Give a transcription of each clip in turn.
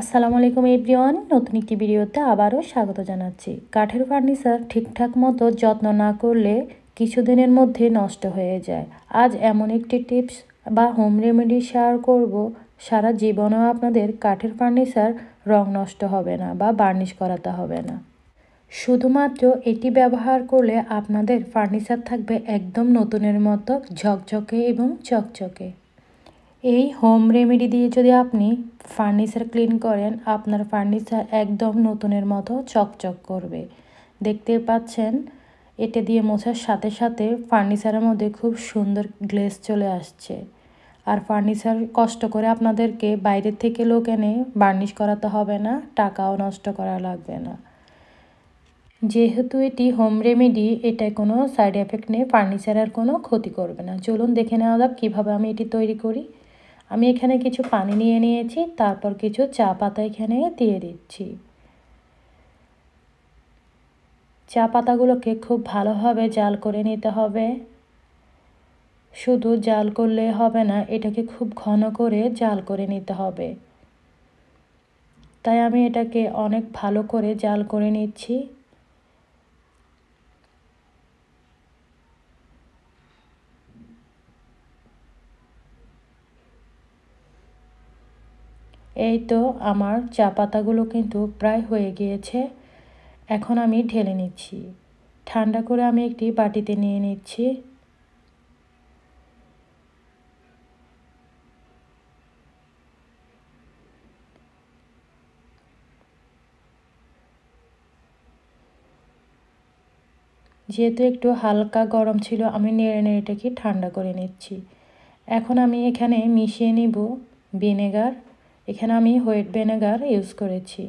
আসসালামু আলাইকুম এভরিওয়ান নতুন একটি ভিডিওতে আবারও স্বাগত জানাচ্ছি কাঠের ফার্নিচার ঠিকঠাক মতো যত্ন না করলে কিছুদিনের মধ্যে নষ্ট হয়ে যায় আজ এমন একটি টিপস বা হোম রেমেডি শেয়ার করব সারা জীবনেও আপনাদের কাঠের ফার্নিচার রং নষ্ট হবে না বা বার্নিশ করাতে হবে না শুধুমাত্র এটি ব্যবহার করলে আপনাদের ফার্নিচার থাকবে একদম নতুনের মতো ঝকঝকে এবং চকচকে এই হোম রেমেডি দিয়ে যদি আপনি ফার্নিচার ক্লিন করেন আপনার ফার্নিচার একদম নতুনের মতো চকচক করবে দেখতে পাচ্ছেন এটা দিয়ে মোছার সাথে সাথে ফার্নিচারের মধ্যে খুব সুন্দর গ্লেস চলে আসছে আর ফার্নিচার কষ্ট করে আপনাদেরকে বাইরের থেকে লোক এনে বার্নিশ করাতে হবে না টাকাও নষ্ট করা লাগবে না যেহেতু এটি হোম রেমেডি এটায় কোনো সাইড এফেক্ট নেই ফার্নিচারের কোনো ক্ষতি করবে না চলুন দেখে নেওয়া যাক কীভাবে আমি এটি তৈরি করি আমি এখানে কিছু পানি নিয়ে নিয়েছি তারপর কিছু চা পাতা এখানে দিয়ে দিচ্ছি চা পাতাগুলোকে খুব ভালোভাবে জাল করে নিতে হবে শুধু জাল করলে হবে না এটাকে খুব ঘন করে জাল করে নিতে হবে তাই আমি এটাকে অনেক ভালো করে জাল করে নিচ্ছি এই তো আমার চা পাতাগুলো কিন্তু প্রায় হয়ে গিয়েছে এখন আমি ঢেলে নিচ্ছি ঠান্ডা করে আমি একটি বাটিতে নিয়ে নিচ্ছি যেহেতু একটু হালকা গরম ছিল আমি নেড়ে নেড়ে এটাকে ঠান্ডা করে নিচ্ছি এখন আমি এখানে মিশিয়ে নিব ভিনেগার এখানে আমি হোয়াইট ভিনেগার ইউজ করেছি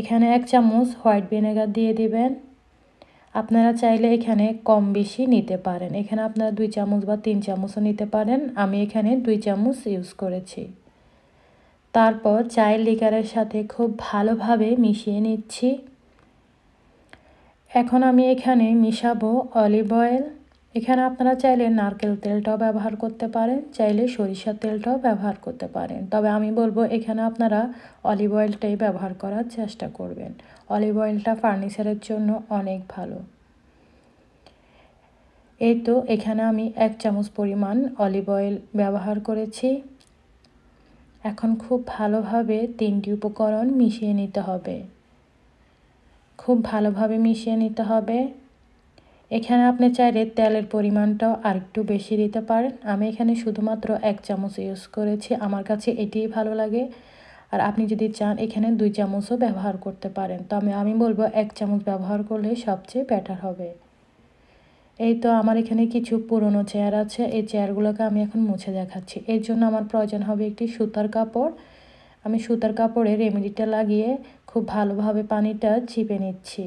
এখানে এক চামচ হোয়াইট ভিনেগার দিয়ে দিবেন আপনারা চাইলে এখানে কম বেশি নিতে পারেন এখানে আপনারা দুই চামচ বা তিন চামচও নিতে পারেন আমি এখানে দুই চামচ ইউজ করেছি তারপর চায়ের লিকারের সাথে খুব ভালোভাবে মিশিয়ে নিচ্ছি এখন আমি এখানে মিশাবো অলিভ অয়েল এখানে আপনারা চাইলে নারকেল তেলটাও ব্যবহার করতে পারেন চাইলে সরিষার তেলটাও ব্যবহার করতে পারেন তবে আমি বলবো এখানে আপনারা অলিভ অয়েলটাই ব্যবহার করার চেষ্টা করবেন অলিভ অয়েলটা ফার্নিচারের জন্য অনেক ভালো এই তো এখানে আমি এক চামচ পরিমাণ অলিভ অয়েল ব্যবহার করেছি এখন খুব ভালোভাবে তিনটি উপকরণ মিশিয়ে নিতে হবে খুব ভালোভাবে মিশিয়ে নিতে হবে এখানে আপনি চাইলে তেলের পরিমাণটাও আরেকটু বেশি দিতে পারেন আমি এখানে শুধুমাত্র এক চামচ ইউজ করেছি আমার কাছে এটিই ভালো লাগে আর আপনি যদি চান এখানে দুই চামচও ব্যবহার করতে পারেন তো আমি আমি বলবো এক চামচ ব্যবহার করলে সবচেয়ে বেটার হবে এই তো আমার এখানে কিছু পুরনো চেয়ার আছে এই চেয়ারগুলোকে আমি এখন মুছে দেখাচ্ছি এর জন্য আমার প্রয়োজন হবে একটি সুতার কাপড় আমি সুতার কাপড়ে রেমেডিটা লাগিয়ে খুব ভালোভাবে পানিটা চিপে নিচ্ছি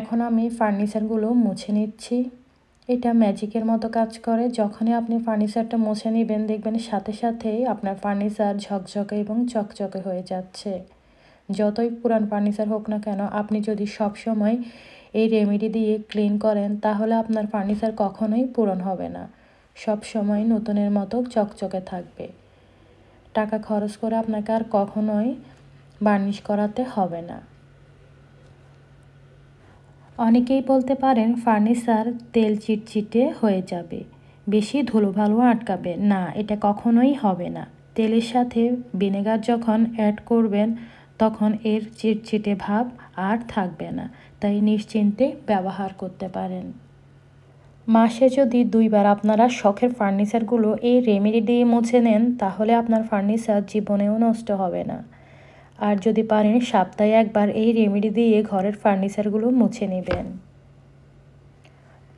এখন আমি ফার্নিচারগুলো মুছে নিচ্ছি এটা ম্যাজিকের মতো কাজ করে যখনই আপনি ফার্নিচারটা মুছে নেবেন দেখবেন সাথে সাথেই আপনার ফার্নিচার ঝকঝকে এবং চকচকে হয়ে যাচ্ছে যতই পুরান ফার্নিচার হোক না কেন আপনি যদি সব সময় এই রেমেডি দিয়ে ক্লিন করেন তাহলে আপনার ফার্নিচার কখনোই পূরণ হবে না সব সময় নতুনের মতো চকচকে থাকবে টাকা খরচ করে আপনাকে আর কখনোই বার্নিশ করাতে হবে না অনেকেই বলতে পারেন ফার্নিচার তেল চিটচিটে হয়ে যাবে বেশি ধুলোভালো আটকাবে না এটা কখনোই হবে না তেলের সাথে ভিনেগার যখন অ্যাড করবেন তখন এর চিটচিটে ভাব আর থাকবে না তাই নিশ্চিন্তে ব্যবহার করতে পারেন মাসে যদি দুইবার আপনারা শখের ফার্নিচারগুলো এই রেমেডি দিয়ে মুছে নেন তাহলে আপনার ফার্নিচার জীবনেও নষ্ট হবে না আর যদি পারেন সপ্তাহে একবার এই রেমেডি দিয়ে ঘরের ফার্নিচারগুলো মুছে নেবেন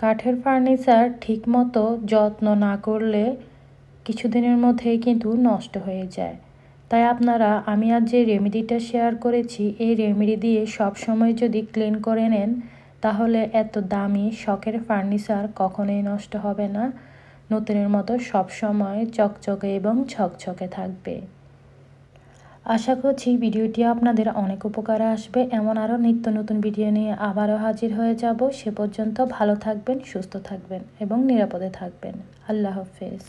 কাঠের ফার্নিচার ঠিকমতো যত্ন না করলে কিছুদিনের মধ্যেই কিন্তু নষ্ট হয়ে যায় তাই আপনারা আমি আজ যে রেমেডিটা শেয়ার করেছি এই রেমেডি দিয়ে সব সময় যদি ক্লিন করে নেন তাহলে এত দামি শখের ফার্নিচার কখনোই নষ্ট হবে না নতুনের মতো সব সময় চকচকে এবং ছকছকে থাকবে আশা করছি ভিডিওটি আপনাদের অনেক উপকারে আসবে এমন আরও নিত্য নতুন ভিডিও নিয়ে আবারও হাজির হয়ে যাব সে পর্যন্ত ভালো থাকবেন সুস্থ থাকবেন এবং নিরাপদে থাকবেন আল্লাহ হাফেজ